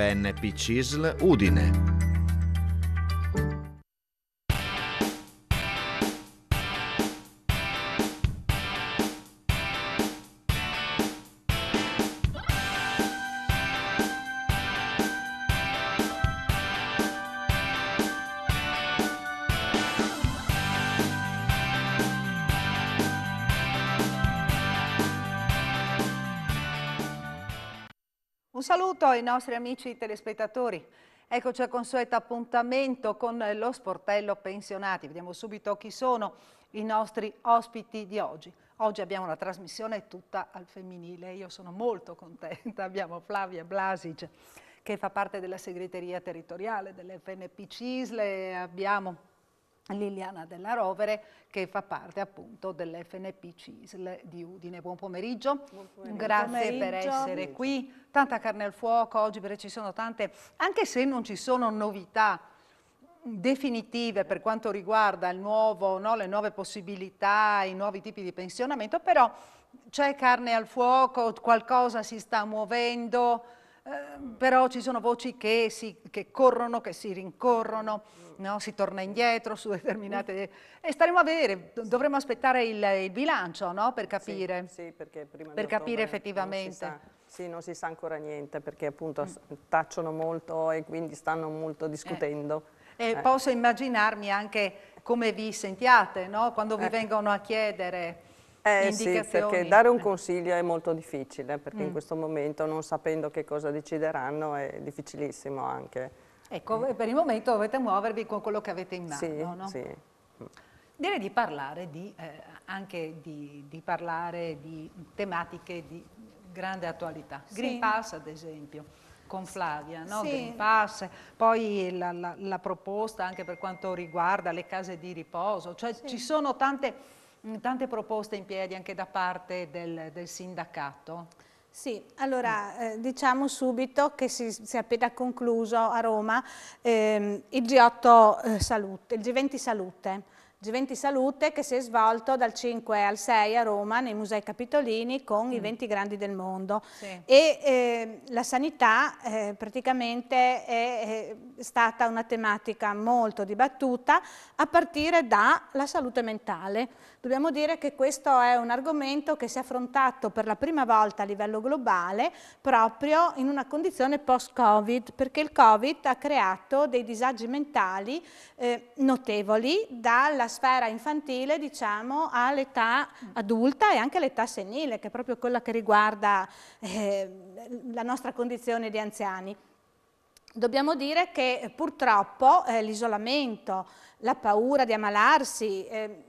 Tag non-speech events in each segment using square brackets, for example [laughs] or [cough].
FNP CISL Udine. ai nostri amici telespettatori. Eccoci al consueto appuntamento con lo sportello pensionati. Vediamo subito chi sono i nostri ospiti di oggi. Oggi abbiamo una trasmissione tutta al femminile. Io sono molto contenta. Abbiamo Flavia Blasic che fa parte della segreteria territoriale dell'FNP Cisle. Abbiamo Liliana Della Rovere che fa parte appunto dell'FNP CISL di Udine. Buon pomeriggio, Buon pomeriggio. grazie Buon pomeriggio. per essere qui. Tanta carne al fuoco oggi perché ci sono tante, anche se non ci sono novità definitive per quanto riguarda il nuovo, no, le nuove possibilità, i nuovi tipi di pensionamento, però c'è carne al fuoco, qualcosa si sta muovendo, Ehm, però ci sono voci che, si, che corrono, che si rincorrono, no? si torna indietro su determinate... Mm. E staremo a vedere, dovremo aspettare il, il bilancio no? per capire, sì, sì, perché prima per capire effettivamente. Non sì, non si sa ancora niente perché appunto mm. tacciono molto e quindi stanno molto eh. discutendo. Eh. Eh. Posso immaginarmi anche come vi sentiate no? quando vi eh. vengono a chiedere eh sì, perché dare un eh. consiglio è molto difficile, perché mm. in questo momento non sapendo che cosa decideranno è difficilissimo anche. Ecco, per il momento dovete muovervi con quello che avete in mano, sì, no? sì. Direi di parlare di, eh, anche di, di, parlare di tematiche di grande attualità. Green Pass, ad esempio, con Flavia, no? Green Pass, poi la, la, la, proposta anche per quanto riguarda le case di riposo, cioè ci sono tante Mm, tante proposte in piedi anche da parte del, del sindacato. Sì, allora eh, diciamo subito che si, si, è appena concluso a Roma ehm, il, G8, eh, salute, il G20 Salute, G20 Salute che si è svolto dal 5 al 6 a Roma nei Musei Capitolini con mm. i 20 grandi del mondo sì. e eh, la sanità eh, praticamente è, è, stata una tematica molto dibattuta a partire dalla salute mentale. Dobbiamo dire che questo è un argomento che si è affrontato per la prima volta a livello globale proprio in una condizione post-Covid perché il Covid ha creato dei disagi mentali eh, notevoli dalla sfera infantile diciamo, all'età adulta e anche all'età senile, che è proprio quella che riguarda eh, la nostra condizione di anziani. Dobbiamo dire che purtroppo eh, l'isolamento, la paura di ammalarsi, eh,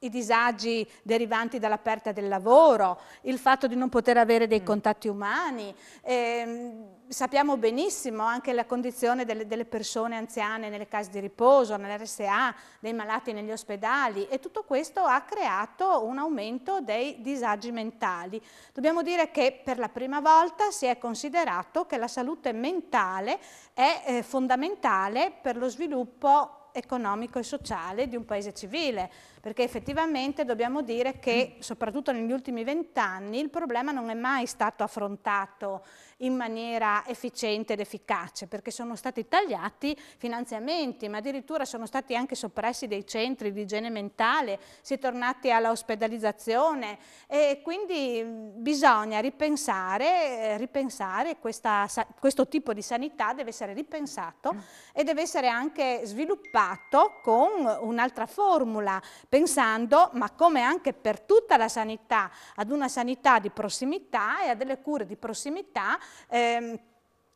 i disagi derivanti dalla perdita del lavoro, il fatto di non poter avere dei mm. contatti umani. Eh, sappiamo benissimo anche la condizione delle, delle, persone anziane nelle case di riposo, nell'RSA, dei malati negli ospedali e tutto questo ha creato un aumento dei disagi mentali. Dobbiamo dire che per la prima volta si è considerato che la salute mentale è eh, fondamentale per lo sviluppo economico e sociale di un paese civile, perché effettivamente dobbiamo dire che soprattutto negli ultimi vent'anni il problema non è mai stato affrontato in maniera efficiente ed efficace, perché sono stati tagliati finanziamenti, ma addirittura sono stati anche soppressi dei centri di igiene mentale, si è tornati all'ospedalizzazione e quindi mm, bisogna ripensare, eh, ripensare questa, questo tipo di sanità deve essere ripensato e deve essere anche sviluppato con un'altra formula, pensando, ma come anche per tutta la sanità, ad una sanità di prossimità e a delle cure di prossimità ehm,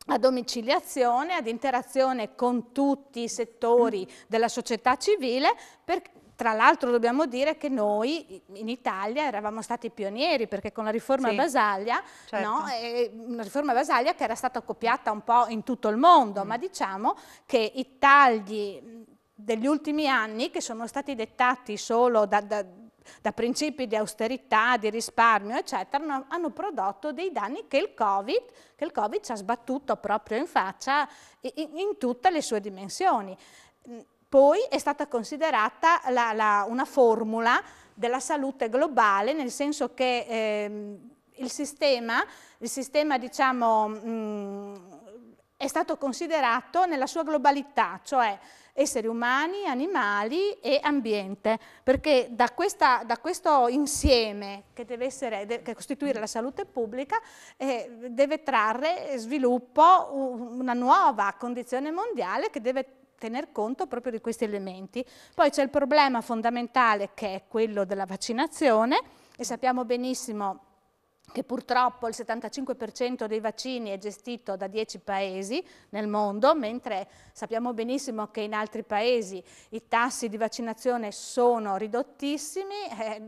a domiciliazione, ad interazione con tutti i settori mm. della società civile per, tra l'altro dobbiamo dire che noi in Italia eravamo stati pionieri perché con la riforma sì, Basaglia, certo. no, eh, una riforma Basaglia che era stata copiata un po' in tutto il mondo, mm. ma diciamo che i tagli degli ultimi anni che sono stati dettati solo da, da da principi di austerità, di risparmio, eccetera, hanno, hanno prodotto dei danni che il, COVID, che il, Covid, ci ha sbattuto proprio in faccia in, in tutte le sue dimensioni. Mm, poi è stata considerata la, la, una formula della salute globale, nel senso che eh, il sistema, il sistema diciamo, mh, mm, è stato considerato nella sua globalità, cioè esseri umani, animali e ambiente, perché da, questa, da questo insieme che, deve essere, che costituire la salute pubblica eh, deve trarre sviluppo una nuova condizione mondiale che deve tener conto proprio di questi elementi. Poi c'è il problema fondamentale che è quello della vaccinazione e sappiamo benissimo che purtroppo il 75% dei vaccini è gestito da 10 paesi nel mondo, mentre sappiamo benissimo che in altri paesi i tassi di vaccinazione sono ridottissimi, eh,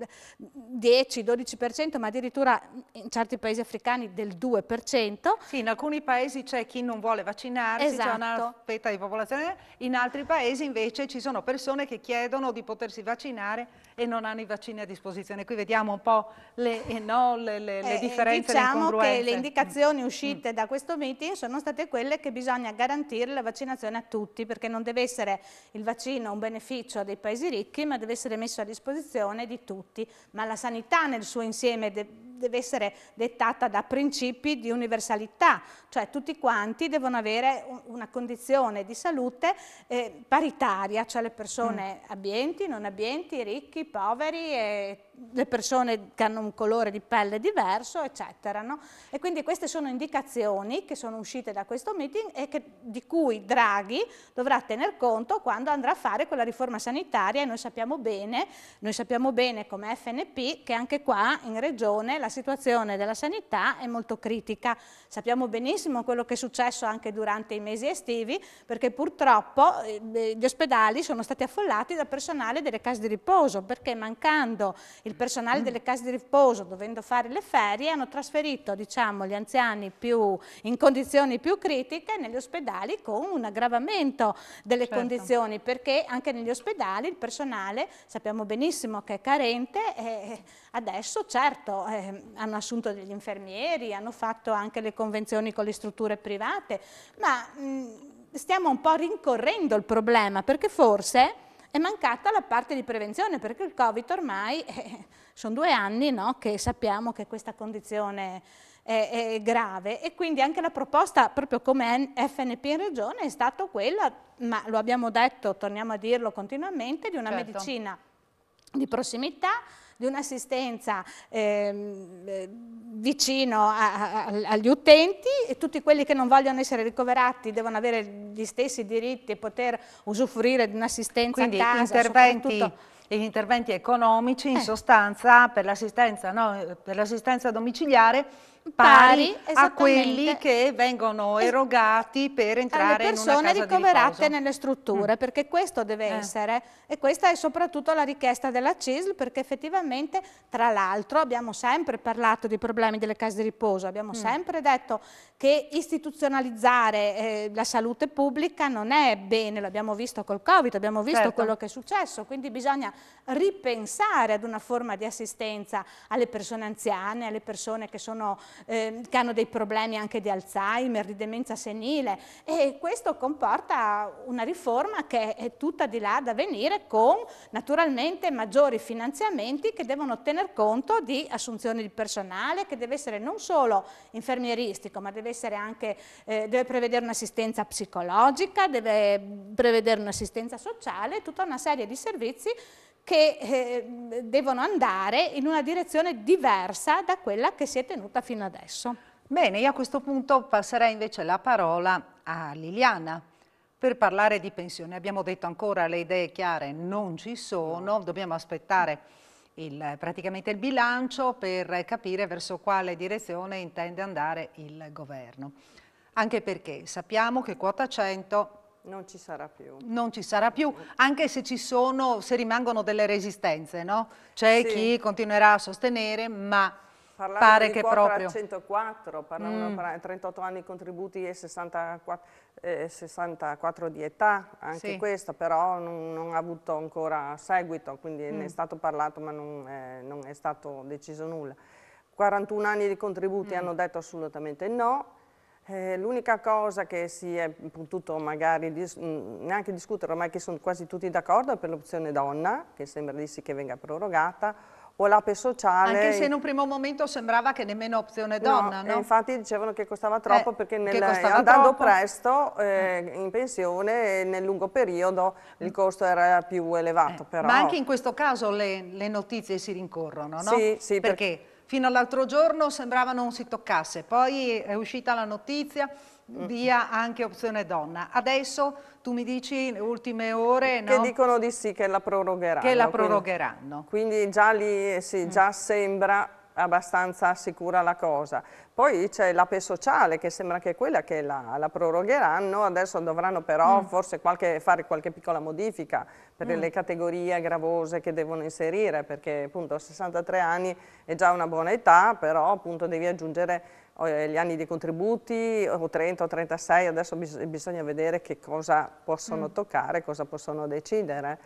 10-12%, ma addirittura in certi paesi africani del 2%. Sì, in alcuni paesi c'è chi non vuole vaccinarsi, esatto. c'è una esatto. fetta di popolazione, in altri paesi invece ci sono persone che chiedono di potersi vaccinare e non hanno i vaccini a disposizione. Qui vediamo un po' le, eh, no, le, le, le le eh, differenze diciamo le che le mm. indicazioni uscite mm. da questo meeting sono state quelle che bisogna garantire la vaccinazione a tutti perché non deve essere il vaccino un beneficio dei paesi ricchi ma deve essere messo a disposizione di tutti ma la sanità nel suo insieme deve essere dettata da principi di universalità, cioè tutti quanti devono avere una condizione di salute eh, paritaria, cioè le persone mm. abbienti, non abbienti, ricchi, poveri, le persone che hanno un colore di pelle diverso, eccetera. No? E quindi queste sono indicazioni che sono uscite da questo meeting e che, di cui Draghi dovrà tener conto quando andrà a fare quella riforma sanitaria e noi sappiamo bene, noi sappiamo bene come FNP che anche qua in regione la situazione della sanità è molto critica. Sappiamo benissimo quello che è successo anche durante i mesi estivi, perché purtroppo eh, eh, gli ospedali sono stati affollati da personale delle case di riposo, perché mancando il personale delle case di riposo, dovendo fare le ferie, hanno trasferito diciamo, gli anziani più, in condizioni più critiche negli ospedali con un aggravamento delle certo. condizioni, perché anche negli ospedali il personale sappiamo benissimo che è carente e eh, adesso certo eh, Ehm, hanno assunto degli infermieri, hanno fatto anche le convenzioni con le strutture private, ma mh, stiamo un po' rincorrendo il problema perché forse è mancata la parte di prevenzione perché il Covid ormai [laughs] eh, sono due anni no, che sappiamo che questa condizione è, è, grave e quindi anche la proposta proprio come FNP in regione è stata quella, ma lo abbiamo detto, torniamo a dirlo continuamente, di una certo. medicina di prossimità di un'assistenza ehm, eh, vicino a, a, agli utenti e tutti quelli che non vogliono essere ricoverati devono avere gli stessi diritti e poter usufruire di un'assistenza Quindi, a casa. Interventi, gli interventi economici in eh. sostanza per l'assistenza no, domiciliare pari, a quelli che vengono erogati per entrare in una casa persone ricoverate nelle strutture, mm. perché questo deve eh. essere, e questa è soprattutto la richiesta della CISL, perché effettivamente, tra l'altro, abbiamo sempre parlato dei problemi delle case di riposo, abbiamo mm. sempre detto che istituzionalizzare eh, la salute pubblica non è bene, l'abbiamo visto col Covid, abbiamo visto certo. quello che è successo, quindi bisogna ripensare ad una forma di assistenza alle persone anziane, alle persone che sono eh, che hanno dei problemi anche di Alzheimer, di demenza senile e questo comporta una riforma che è tutta di là da venire con naturalmente maggiori finanziamenti che devono tener conto di assunzioni di personale che deve essere non solo infermieristico ma deve essere anche, eh, deve prevedere un'assistenza psicologica, deve prevedere un'assistenza sociale, tutta una serie di servizi che eh, devono andare in una direzione diversa da quella che si è tenuta fino adesso. Bene, io a questo punto passerei invece la parola a Liliana per parlare di pensione. Abbiamo detto ancora le idee chiare non ci sono, dobbiamo aspettare il, praticamente il bilancio per capire verso quale direzione intende andare il governo. Anche perché sappiamo che quota 100 non ci sarà più. Non ci sarà più, anche se ci sono, se rimangono delle resistenze, no? C'è sì. chi continuerà a sostenere, ma Parlavano pare che proprio... 104, parlavano mm. 38 anni di contributi e 64, eh, 64 di età, anche sì. questo però non, non, ha avuto ancora seguito, quindi mm. ne è mm. stato parlato ma non, eh, non, è stato deciso nulla. 41 anni di contributi mm. hanno detto assolutamente no, eh, L'unica cosa che si è potuto magari dis mm, neanche discutere, ormai che sono quasi tutti d'accordo, è per l'opzione donna, che sembra di sì che venga prorogata, o l'ape sociale. Anche se in un primo momento sembrava che nemmeno opzione donna, no? no? Infatti dicevano che costava troppo eh, perché nel, costava andando troppo. presto eh, eh. in pensione nel lungo periodo il mm. costo era più elevato. Eh, ma anche in questo caso le, le notizie si rincorrono, no? Sì, sì. Perché? perché Fino all'altro giorno sembrava non si toccasse, poi è uscita la notizia, via anche opzione donna. Adesso tu mi dici le ultime ore no? che dicono di sì che la prorogheranno che la prorogheranno quindi, quindi già lì sì, mm. già mm. sembra abbastanza sicura la cosa poi c'è l'APE sociale che sembra che quella che la, la prorogheranno, adesso dovranno però mm. forse qualche, fare qualche piccola modifica per mm. le categorie gravose che devono inserire perché appunto 63 anni è già una buona età però appunto devi aggiungere eh, gli anni di contributi o 30 o 36, adesso bis bisogna vedere che cosa possono mm. toccare, cosa possono decidere.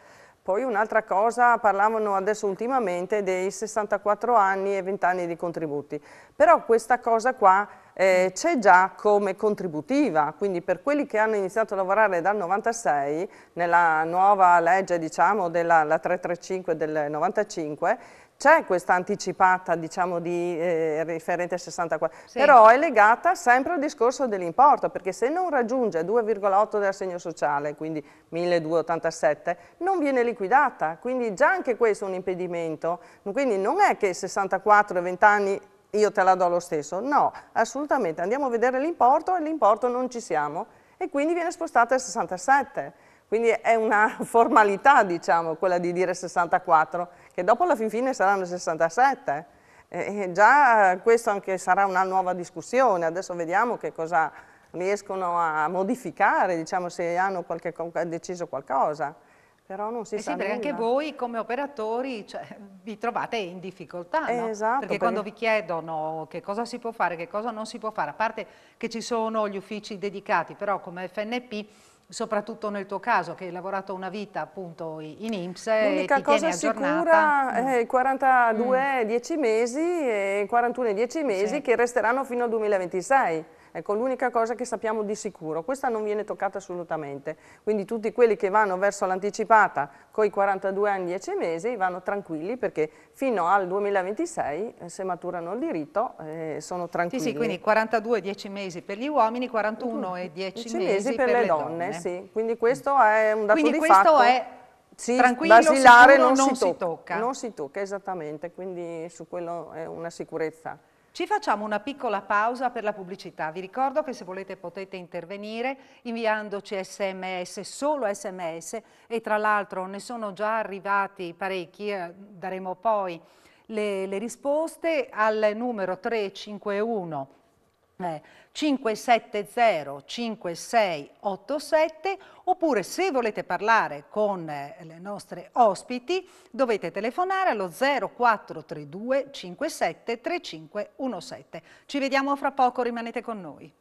Poi un'altra cosa, parlavano adesso ultimamente dei 64 anni e 20 anni di contributi, però questa cosa qua eh, c'è già come contributiva, quindi per quelli che hanno iniziato a lavorare dal 96, nella nuova legge diciamo della 335 del 95, c'è questa anticipata diciamo di eh, riferente 64, sì. però è legata sempre al discorso dell'importo, perché se non raggiunge 2,8 dell'assegno sociale, quindi 1287, non viene liquidata, quindi già anche questo è un impedimento, quindi non è che 64 e 20 anni io te la do lo stesso, no, assolutamente, andiamo a vedere l'importo e l'importo non ci siamo e quindi viene spostata al 67 quindi è una [laughs] formalità, diciamo, quella di dire 64, che dopo alla fin fine saranno 67. E già questo anche sarà una nuova discussione, adesso vediamo che cosa riescono a modificare, diciamo, se hanno qualche, deciso qualcosa. Però non si eh sa sì, perché anche voi come operatori cioè, vi trovate in difficoltà, eh, no? esatto, perché, perché quando vi chiedono che cosa si può fare, che cosa non si può fare, a parte che ci sono gli uffici dedicati, però come FNP soprattutto nel tuo caso che hai lavorato una vita appunto in INPS L'unica cosa sicura è i 42 mm. 10 mesi e 41 10 mesi sì. che resteranno fino al 2026. Ecco, l'unica cosa che sappiamo di sicuro, questa non viene toccata assolutamente, quindi tutti quelli che vanno verso l'anticipata con i 42 anni e 10 mesi vanno tranquilli perché fino al 2026 eh, se maturano il diritto eh, sono tranquilli. Sì, sì, quindi 42 e 10 mesi per gli uomini, 41 e 10, 10 mesi, mesi, per, per le, le donne. donne. Sì. Quindi questo è un dato quindi di fatto. È sì, tranquillo, basilare non, non, si, tocca, si tocca. Non si tocca, esattamente, quindi su quello è una sicurezza. Ci facciamo una piccola pausa per la pubblicità. Vi ricordo che se volete potete intervenire inviandoci sms, solo sms e tra l'altro ne sono già arrivati parecchi, eh, daremo poi le, le risposte al numero 351 570 eh, 5687 oppure se volete parlare con eh, le nostre ospiti dovete telefonare allo 0432 57 3517. Ci vediamo fra poco, rimanete con noi.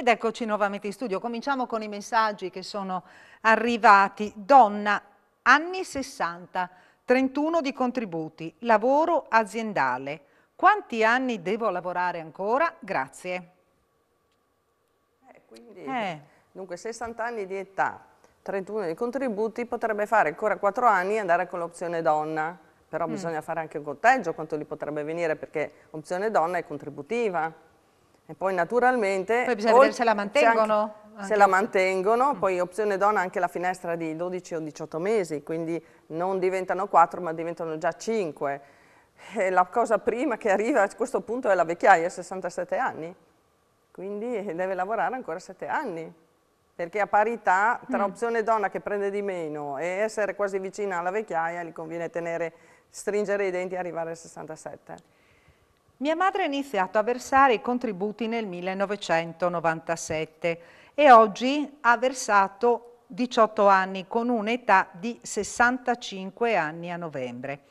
Ed eccoci nuovamente in studio. Cominciamo con i messaggi che sono arrivati. Donna, anni 60, 31 di contributi, lavoro aziendale. Quanti anni devo lavorare ancora? Grazie. Eh, quindi, eh. Dunque, 60 anni di età, 31 di contributi, potrebbe fare ancora 4 anni e andare con l'opzione donna. Però mm. bisogna fare anche un conteggio, quanto gli potrebbe venire, perché opzione donna è contributiva. E poi naturalmente... Poi bisogna vedere se la mantengono. Anche, se la mantengono, mm. poi opzione donna anche la finestra di 12 o 18 mesi, quindi non diventano 4 ma diventano già 5. E la cosa prima che arriva a questo punto è la vecchiaia, 67 anni, quindi eh, deve lavorare ancora 7 anni, perché a parità tra mm. opzione donna che prende di meno e essere quasi vicina alla vecchiaia gli conviene tenere, stringere i denti e arrivare a 67. Mia madre ha iniziato a versare i contributi nel 1997 e oggi ha versato 18 anni con un'età di 65 anni a novembre.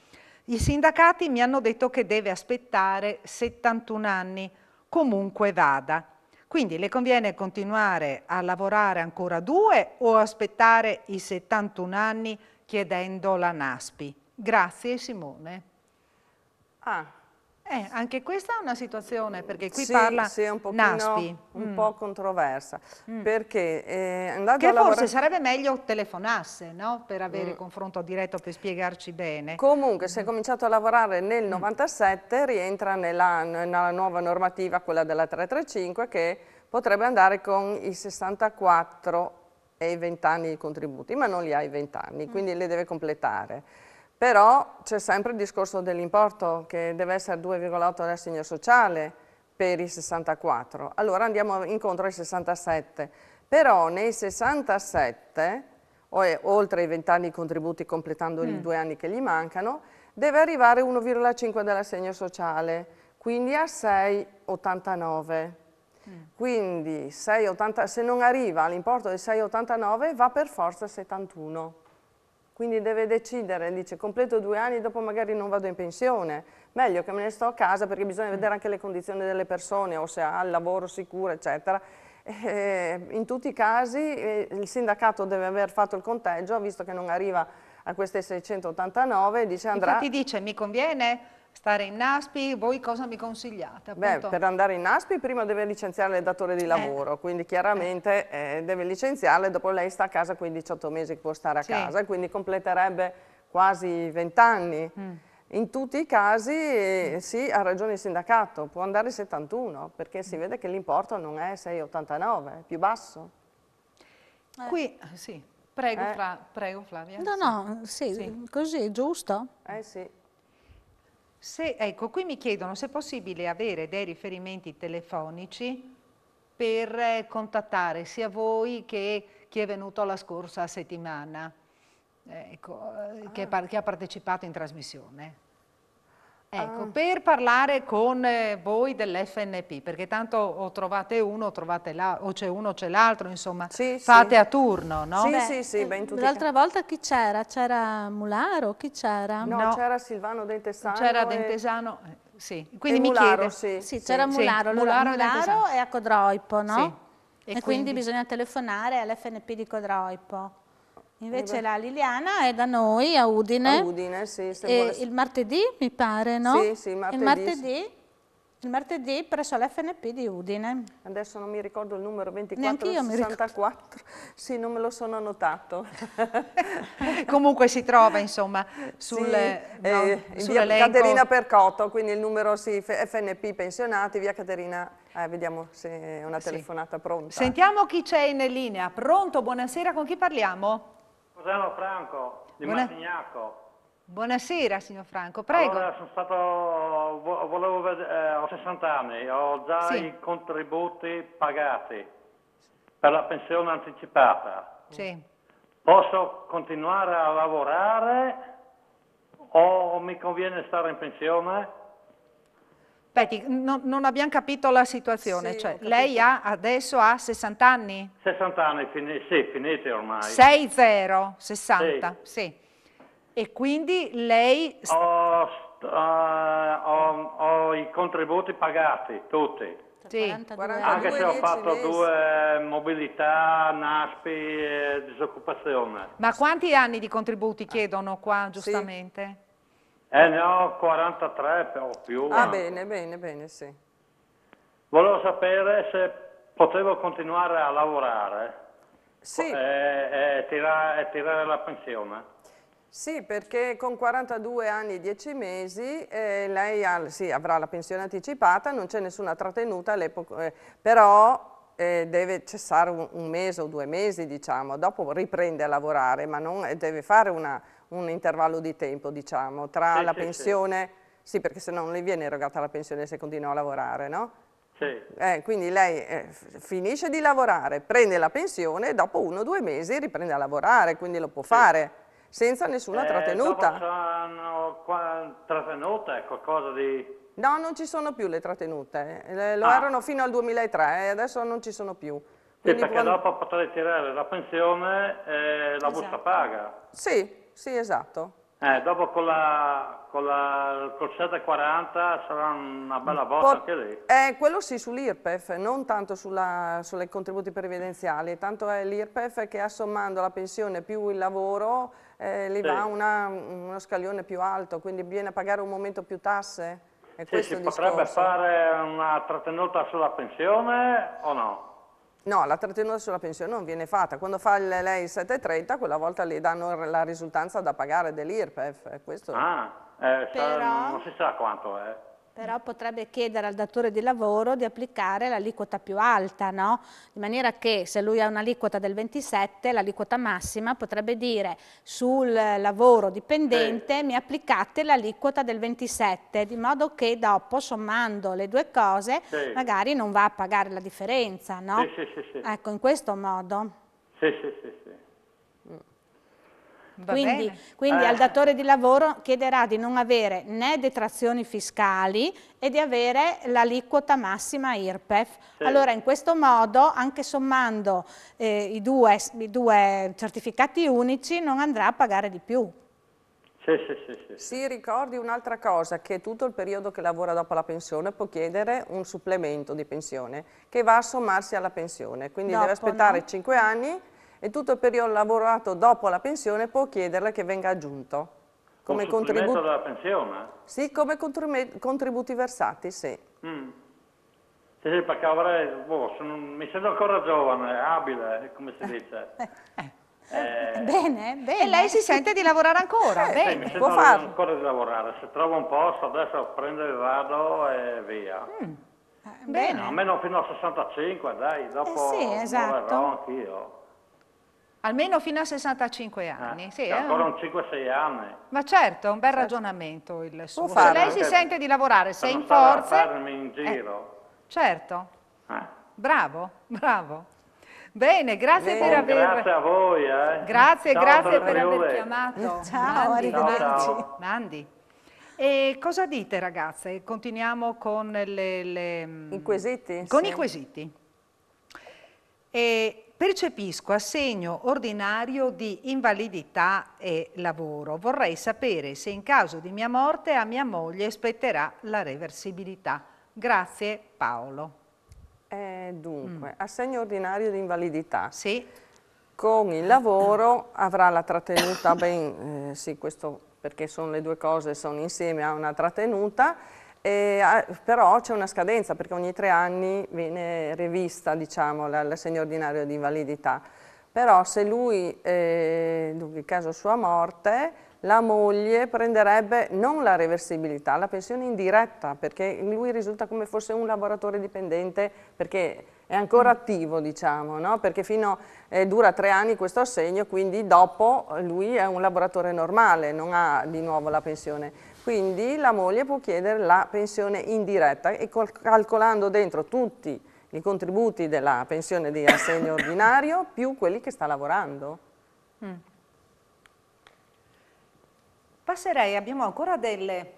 I sindacati mi hanno detto che deve aspettare 71 anni, comunque vada. Quindi le conviene continuare a lavorare ancora due o aspettare i 71 anni chiedendo la NASPI? Grazie Simone. Ah. Eh, anche questa è una situazione, perché qui sì, parla sì, un pochino, Naspi. un mm. po' controversa, mm. perché eh, andando Che forse lavorare... sarebbe meglio telefonasse, no? Per avere mm. confronto diretto, per spiegarci bene. Comunque, se è mm. cominciato a lavorare nel 97, mm. rientra nella, nella nuova normativa, quella della 335, che potrebbe andare con i 64 e i 20 anni di contributi, ma non li ha i 20 anni, mm. quindi li deve completare. Però c'è sempre il discorso dell'importo che deve essere 2,8 del segno sociale per i 64. Allora andiamo incontro ai 67. Però nei 67, oltre ai 20 anni di contributi completando mm. i due anni che gli mancano, deve arrivare 1,5 dell'assegno sociale, quindi a 6,89. Mm. Quindi 6, 80, se non arriva all'importo di 6,89 va per forza a 71 quindi deve decidere, dice completo due anni, dopo magari non vado in pensione, meglio che me ne sto a casa perché bisogna vedere anche le condizioni delle persone o se ha il lavoro sicuro eccetera. Eh, in tutti i casi eh, il sindacato deve aver fatto il conteggio, visto che non arriva a queste 689, dice andrà... Infatti dice mi conviene stare in Naspi, voi cosa mi consigliate? Beh, per andare in Naspi prima deve licenziare il datore di eh. lavoro, eh. quindi chiaramente eh, eh deve licenziarle, dopo lei sta a casa quindi 18 mesi può stare a sì. casa, quindi completerebbe quasi 20 anni. Mm. In tutti i casi eh, sì, ha ragione il sindacato, può andare 71 perché si mm. vede che l'importo non è 6,89, è più basso. Qui, sì, prego, Fra, prego Flavia. No, no, sì, sì. così giusto. Eh sì. Se, ecco, qui mi chiedono se è possibile avere dei riferimenti telefonici per eh, contattare sia voi che chi è venuto la scorsa settimana, eh, ecco, eh, ah. che, che ha partecipato in trasmissione. Ecco, ah. per parlare con eh, voi dell'FNP, perché tanto o trovate uno o, trovate la, o c'è uno o c'è l'altro, insomma, sì, fate sì. a turno, no? Sì, Beh, sì, sì, ben eh, tutti. L'altra volta chi c'era? C'era Mularo? Chi c'era? No, no. c'era Silvano Dentesano. C'era e... Dentesano, eh, sì. Quindi mi Mularo, chiede. Sì, sì c'era Mularo, Mularo, Mularo e, e a Codroipo, no? Sì. E, e quindi... quindi bisogna telefonare all'FNP di Codroipo. Invece la Liliana è da noi a Udine. A Udine, sì. Vuole... Il martedì mi pare, no? Sì, sì, martedì. Il martedì, il martedì presso l'FNP di Udine. Adesso non mi ricordo il numero 2464, sì, non me lo sono annotato. [laughs] Comunque si trova, insomma, sul, sì, no, eh, in via Caterina Percotto, quindi il numero sì, FNP pensionati, via Caterina eh, vediamo se è una telefonata pronta. Sentiamo chi c'è in linea. Pronto, buonasera, con chi parliamo? Cosano Franco, di Buona... Martignacco. Buonasera signor Franco, prego. Allora, sono stato, volevo vedere, eh, ho 60 anni, ho già sì. i contributi pagati per la pensione anticipata. Sì. Posso continuare a lavorare o mi conviene stare in pensione? Aspetti, no, non abbiamo capito la situazione, sì, cioè, lei ha, adesso ha 60 anni? 60 anni, fine, sì, finite ormai. 6-0, 60, sì. sì. E quindi lei... Ho, uh, ho, ho i contributi pagati, tutti. Cioè, sì, 42, anche se ho fatto due mobilità, NASPI e disoccupazione. Ma quanti anni di contributi chiedono qua, giustamente? Sì. Eh, ne ho 43 o più. Ah, bene, bene, bene, sì. Volevo sapere se potevo continuare a lavorare sì. Eh, e, e, tirare, e tirare la pensione. Sì, perché con 42 anni e 10 mesi eh, lei ha, sì, avrà la pensione anticipata, non c'è nessuna trattenuta all'epoca, eh, però eh, deve cessare un, un, mese o due mesi, diciamo, dopo riprende a lavorare, ma non, eh, deve fare una, un intervallo di tempo, diciamo, tra sì, la sì, pensione, sì. sì. perché se no non le viene erogata la pensione se continua a lavorare, no? Sì. Eh, quindi lei eh, finisce di lavorare, prende la pensione e dopo uno o due mesi riprende a lavorare, quindi lo può fare senza nessuna eh, trattenuta. Sono trattenuta è qualcosa di... No, non ci sono più le trattenute, eh, lo ah. erano fino al 2003 e eh, adesso non ci sono più. Quindi sì, perché quando... dopo potrei tirare la pensione e la esatto. busta paga. Sì, sì, esatto. Eh, dopo con la, con la col 740 sarà una bella volta Pot anche lì. Eh, quello sì sull'IRPEF, non tanto sulle contributi previdenziali, tanto è l'IRPEF che assommando la pensione più il lavoro eh, li sì. va una, uno scaglione più alto, quindi viene a pagare un momento più tasse? È sì, si potrebbe fare una trattenuta sulla pensione o no? No, la trattenuta sulla pensione non viene fatta. Quando fa lei il 730, quella volta le danno la risultanza da pagare dell'IRPEF. Eh, questo... Ah, eh, Però... non si sa quanto è però potrebbe chiedere al datore di lavoro di applicare l'aliquota più alta, no? in maniera che se lui ha un'aliquota del 27, l'aliquota massima potrebbe dire sul lavoro dipendente eh. mi applicate l'aliquota del 27, di modo che dopo sommando le due cose sì. magari non va a pagare la differenza. No? Sì, sì, ecco, in questo modo. Sì, sì, sì. Va quindi, quindi eh. al datore di lavoro chiederà di non avere né detrazioni fiscali e di avere l'aliquota massima IRPEF. Sì. Allora in questo modo anche sommando eh, i, due, i due certificati unici non andrà a pagare di più. Sì, sì, sì, sì. Si ricordi un'altra cosa, che tutto il periodo che lavora dopo la pensione può chiedere un supplemento di pensione che va a sommarsi alla pensione, quindi dopo, deve aspettare no? 5 anni e tutto il periodo lavorato dopo la pensione può chiederle che venga aggiunto. Come contributo della pensione? Sì, come contributi versati, sì. Mm. Sì, perché avrei, boh, sono, mi sento ancora giovane, abile, come si dice. [laughs] Eh, eh, bene, eh, bene. E lei si sente di lavorare ancora, eh, bene. Sì, mi sento ancora di lavorare, se trovo un posto adesso prendo il vado e via. Mm. Eh, bene. Almeno fino a 65, dai, dopo eh sì, esatto. anch'io. Almeno fino a 65 anni. Eh, sì, eh? Ancora un 5-6 anni. Ma certo, è un bel certo. ragionamento il suo. se lei si sente di lavorare, se, sei in forza... farmi in eh, giro. Certo. Eh, certo. Bravo, bravo. Bene, grazie Bene. per aver... Grazie a voi. Eh. Grazie, ciao, grazie per aver voi. chiamato. Ciao, Mandi. arrivederci. Ciao. Mandi. E cosa dite ragazze? Continuiamo con le... le... Mm, I quesiti? Con sì. i quesiti. E Percepisco assegno ordinario di invalidità e lavoro. Vorrei sapere se in caso di mia morte a mia moglie spetterà la reversibilità. Grazie Paolo. Eh, dunque, mm. assegno ordinario di invalidità. Sì. Con il lavoro avrà la trattenuta ben, eh, sì, questo perché sono le due cose, sono insieme a una trattenuta e, ah, però c'è una scadenza perché ogni tre anni viene rivista diciamo, l'assegno ordinario di invalidità. Però se lui, eh, dunque, caso sua morte, la moglie prenderebbe non la reversibilità, la pensione indiretta, perché lui risulta come fosse un lavoratore dipendente, perché è ancora mm. attivo, diciamo, no? perché fino, eh, dura tre anni questo assegno, quindi dopo lui è un lavoratore normale, non ha di nuovo la pensione quindi la moglie può chiedere la pensione indiretta e calcolando dentro tutti i contributi della pensione di assegno ordinario più quelli che sta lavorando. Mm. Passerei, abbiamo ancora delle,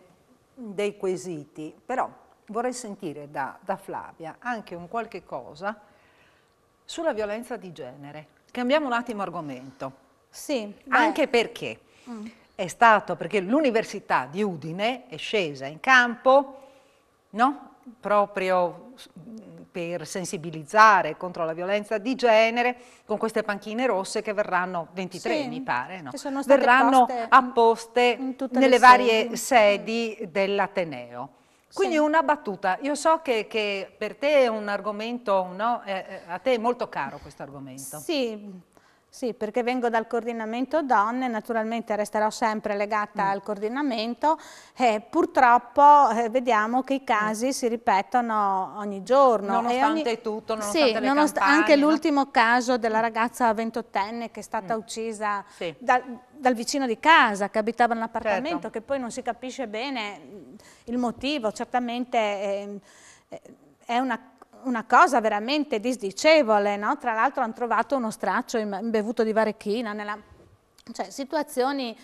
dei quesiti, però vorrei sentire da, da Flavia anche un qualche cosa sulla violenza di genere. Cambiamo un attimo argomento. Sì. Anche perché... Mm è stato perché l'Università di Udine è scesa in campo no? proprio mm, per sensibilizzare contro la violenza di genere con queste panchine rosse che verranno 23 sì, mi pare, no? verranno apposte nelle varie sedi, mm. sedi dell'Ateneo. Quindi sì. una battuta, io so che, che, per te è un argomento, no? eh, eh a te è molto caro questo argomento. Sì, sì, perché vengo dal coordinamento donne, naturalmente resterò sempre legata mm. al coordinamento e purtroppo eh, vediamo che i mm. casi mm. si ripetono ogni giorno. Nonostante ogni... tutto, nonostante sì, nonost campagne, Anche no? l'ultimo caso della mm. ragazza ventottenne che è stata mm. uccisa sì. da, dal vicino di casa che abitava in un appartamento certo. che poi non si capisce bene mm, il motivo, certamente... Ehm, eh, è una una cosa veramente disdicevole, no? tra l'altro hanno trovato uno straccio imbevuto di varechina, nella... cioè situazioni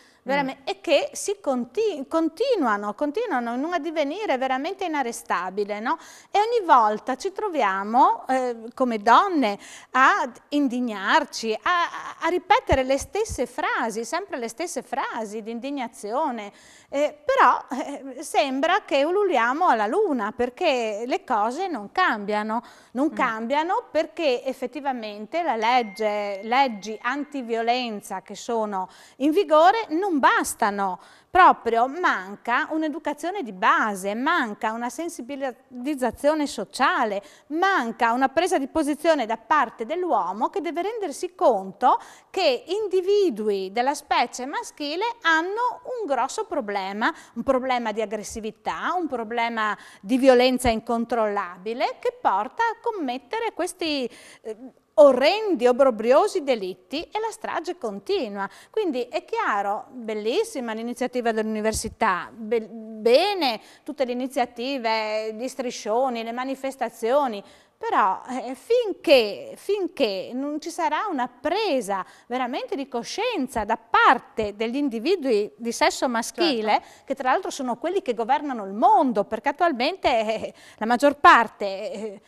mm. e che si continu continuano, continuano in un addivenire veramente inarrestabile. No? E ogni volta ci troviamo eh, come donne a indignarci, a, a, ripetere le stesse frasi, sempre le stesse frasi di indignazione, eh, però eh, sembra che ululiamo alla luna perché le cose non cambiano, non mm. cambiano perché effettivamente la legge, leggi antiviolenza che sono in vigore non non bastano, proprio manca un'educazione di base, manca una sensibilizzazione sociale, manca una presa di posizione da parte dell'uomo che deve rendersi conto che individui della specie maschile hanno un grosso problema, un problema di aggressività, un problema di violenza incontrollabile che porta a commettere questi... Eh, orrendi, obrobriosi delitti e la strage continua. Quindi è chiaro, bellissima l'iniziativa dell'università, be bene tutte le iniziative, gli striscioni, le manifestazioni, però eh, finché, finché, non ci sarà una presa veramente di coscienza da parte degli individui di sesso maschile, certo. che tra l'altro sono quelli che governano il mondo, perché attualmente eh, la maggior parte eh,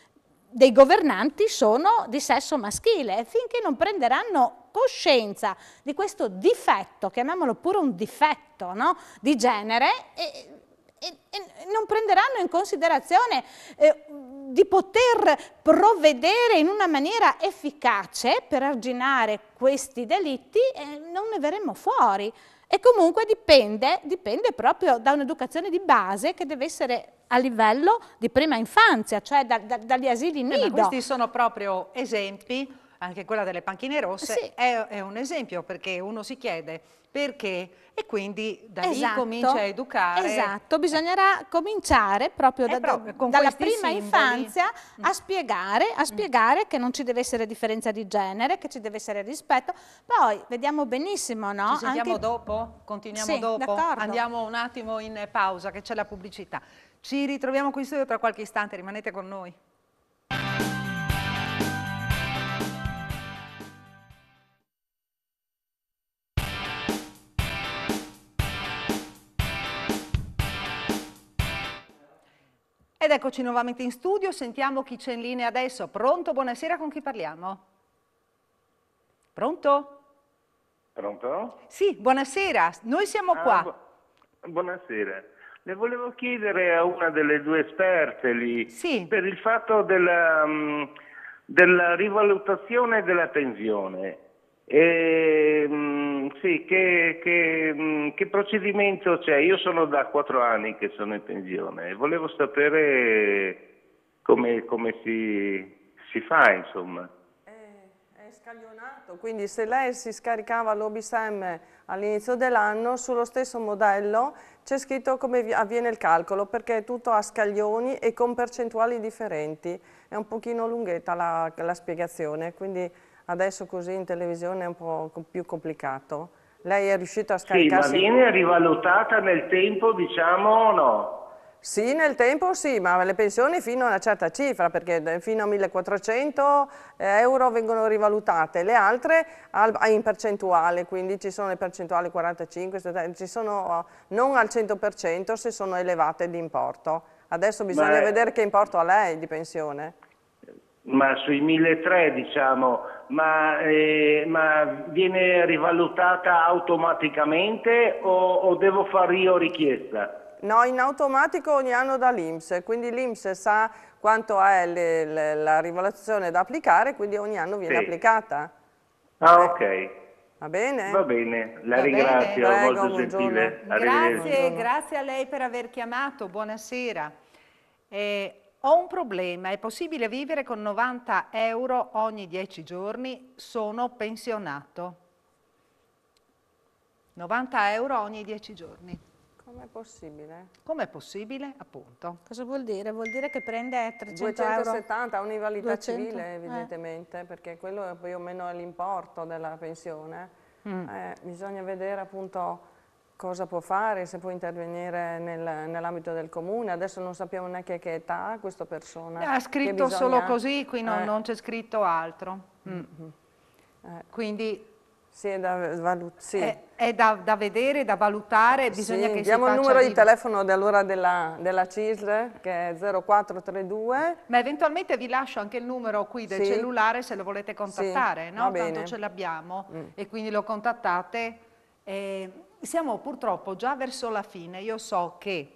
dei governanti sono di sesso maschile e finché non prenderanno coscienza di questo difetto, chiamiamolo pure un difetto no? di genere, e, e, e non prenderanno in considerazione eh, di poter provvedere in una maniera efficace per arginare questi delitti, eh, non ne verremo fuori. E comunque dipende, dipende proprio da un'educazione di base che deve essere a livello di prima infanzia, cioè da, da, dagli asili eh, nido. Eh, questi sono proprio esempi, anche quella delle panchine rosse sì. è, è, un esempio perché uno si chiede perché e quindi da esatto, lì comincia a educare. Esatto, bisognerà cominciare proprio, da, proprio dalla prima simboli. infanzia mm. a spiegare, a spiegare mm. che non ci deve essere differenza di genere, che ci deve essere rispetto. Poi vediamo benissimo, no? Ci sentiamo anche... dopo? Continuiamo sì, dopo? Andiamo un attimo in pausa che c'è la pubblicità. Ci ritroviamo qui in studio tra qualche istante, rimanete con noi. Ed eccoci nuovamente in studio, sentiamo chi c'è in linea adesso. Pronto? Buonasera, con chi parliamo? Pronto? Pronto? Sì, buonasera, noi siamo ah, qua. Bu buonasera. Le volevo chiedere a una delle due esperte lì sì. per il fatto della, mm, della rivalutazione della pensione. E, mm, sì, che, che, mm, che, procedimento c'è? Io sono da quattro anni che sono in pensione e volevo sapere come, come si, si, fa, insomma. È, è scaglionato, quindi se lei si scaricava l'OBSM all'inizio dell'anno, sullo stesso modello c'è scritto come avviene il calcolo perché è tutto a scaglioni e con percentuali differenti. È un pochino lunghetta la, la spiegazione, quindi adesso così in televisione è un po' più complicato. Lei è riuscito a scaricarsi... Sì, ma viene rivalutata nel tempo, diciamo no? Sì, nel tempo sì, ma le pensioni fino a una certa cifra, perché eh, fino a 1400 eh, euro vengono rivalutate, le altre ah, in percentuale, quindi ci sono le percentuali 45, ci sono oh, non al 100% se sono elevate di importo. Adesso bisogna ma, vedere che importo ha lei di pensione. Ma sui 1.300 diciamo, ma, eh, ma, viene rivalutata automaticamente o, o devo fare io richiesta? No, in automatico ogni anno dall'Inps, quindi l'Inps sa quanto è le, le, la rivelazione da applicare, quindi ogni anno viene sì. applicata. Ah, ok. Va bene? Va bene, la Va ringrazio, bene. Prego, molto gentile. Grazie, grazie a lei per aver chiamato, buonasera. Eh, ho un problema, è possibile vivere con 90 euro ogni 10 giorni? Sono pensionato. 90 euro ogni 10 giorni. Com'è possibile? Com'è possibile, appunto. Cosa vuol dire? Vuol dire che prende 300 270, euro. un'invalidità civile eh. evidentemente, eh. perché quello è più o meno l'importo della pensione. Mm. Eh, bisogna vedere appunto cosa può fare, se può intervenire nel, nell'ambito del comune. Adesso non sappiamo neanche che età questa persona. Ha scritto bisogna... solo così, qui non, eh. non c'è scritto altro. Mm. Mm -hmm. eh. Quindi sì, è da, valut- sì. è, è da, da vedere, da valutare, bisogna sì, che Diamo il numero di telefono dell'ora della, della CISL che è 0432. Ma eventualmente vi lascio anche il numero qui del sì. cellulare se lo volete contattare, no? Tanto ce l'abbiamo mm. e quindi lo contattate. Eh, siamo purtroppo già verso la fine, io so che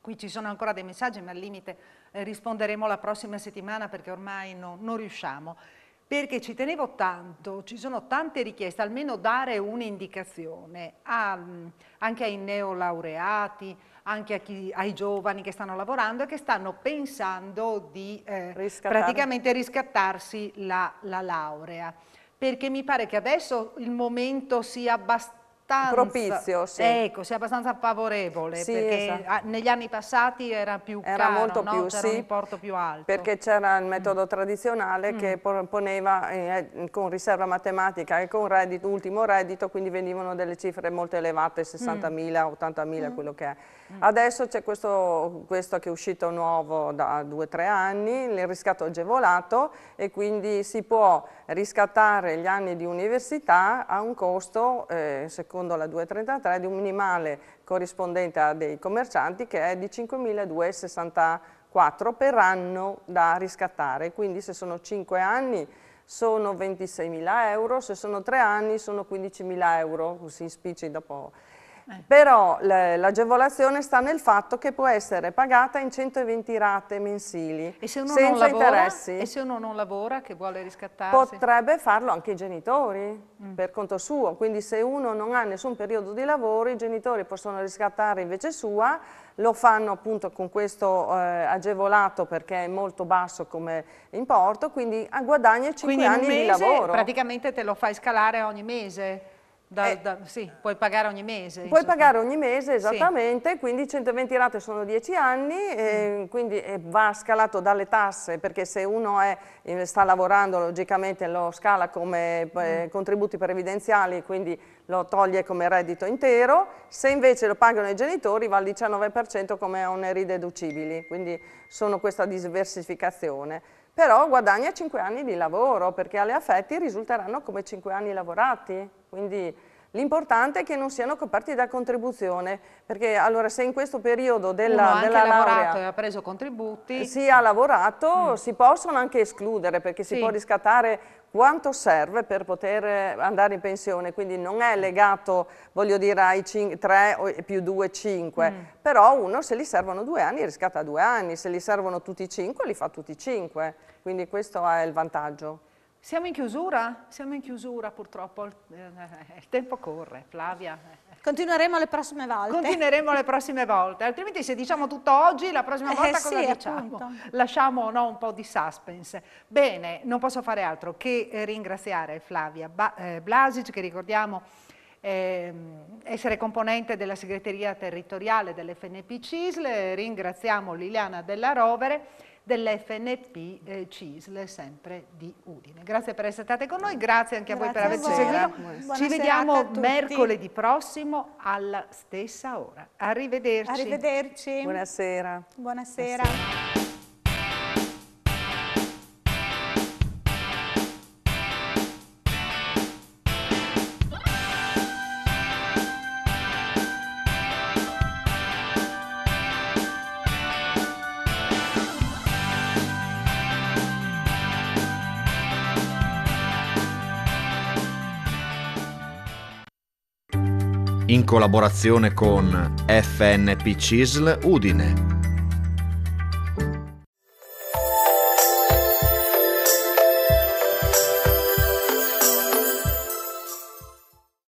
qui ci sono ancora dei messaggi ma al limite eh, risponderemo la prossima settimana perché ormai no, non riusciamo perché ci tenevo tanto, ci sono tante richieste, almeno dare un'indicazione anche ai neolaureati, anche a chi, ai giovani che stanno lavorando e che stanno pensando di eh, praticamente riscattarsi la, la laurea, perché mi pare che adesso il momento sia abbastanza abbastanza propizio, sì. ecco, sia abbastanza favorevole sì, perché esatto. negli anni passati era più era caro, molto no? più, c'era sì, un importo più alto. Perché c'era il mm. metodo mm. tradizionale mm. che poneva eh, eh, con riserva matematica e con reddito, ultimo reddito, quindi venivano delle cifre molto elevate, 60.000, mm. 80.000, mm. quello che è. Mm. Adesso c'è questo, questo, che è uscito nuovo da due o tre anni, il riscatto agevolato e quindi si può riscattare gli anni di università a un costo, eh, secondo la 233, di un minimale corrispondente a dei commercianti che è di 5.264 per anno da riscattare, quindi se sono 5 anni sono 26.000 euro, se sono 3 anni sono 15.000 euro, così spicci dopo. Eh. però l'agevolazione sta nel fatto che può essere pagata in 120 rate mensili, e se uno senza lavora, interessi. E se uno non lavora, che vuole riscattarsi? Potrebbe farlo anche i genitori, mm. per conto suo, quindi se uno non ha nessun periodo di lavoro, i genitori possono riscattare invece sua, lo fanno appunto con questo eh, agevolato perché è molto basso come importo, quindi ah, guadagna 5 quindi anni mese, di lavoro. Quindi Praticamente te lo fai scalare ogni mese. Da, eh, da, sì, puoi pagare ogni mese. Puoi insomma. pagare ogni mese, esattamente, sì. quindi 120 rate sono 10 anni, mm. quindi va scalato dalle tasse, perché se uno è, eh, sta lavorando logicamente lo scala come eh, mm. eh, contributi previdenziali, quindi lo toglie come reddito intero, se invece lo pagano i genitori va al 19% come oneri deducibili, quindi sono questa diversificazione però guadagna 5 anni di lavoro, perché alle affetti risulteranno come 5 anni lavorati, quindi l'importante è che non siano coperti da contribuzione, perché allora se in questo periodo della, della laurea e ha preso contributi, si ha lavorato, mm. si possono anche escludere, perché sì. si può riscattare quanto serve per poter andare in pensione, quindi non è legato, voglio dire, ai 3 più 2, 5, mm. però uno se gli servono due anni riscatta due anni, se gli servono tutti i 5 li fa tutti i 5, quindi questo è il vantaggio. Siamo in chiusura? Siamo in chiusura purtroppo, eh, il, tempo corre, Flavia. Continueremo le prossime volte. Continueremo le prossime volte, altrimenti se diciamo tutto oggi, la prossima eh volta eh, cosa sì, diciamo? Appunto. Lasciamo no, un po' di suspense. Bene, non posso fare altro che eh, ringraziare Flavia Blasic, che ricordiamo ehm, essere componente della segreteria territoriale dell'FNP CISL, ringraziamo Liliana Della Rovere dell'FNP eh, CISL, sempre di Udine. Grazie per essere state con noi, grazie anche grazie a voi per averci seguito. Ci vediamo mercoledì prossimo alla stessa ora. Arrivederci. Arrivederci. Buonasera. Buonasera. Buonasera. in collaborazione con FNP CISL Udine.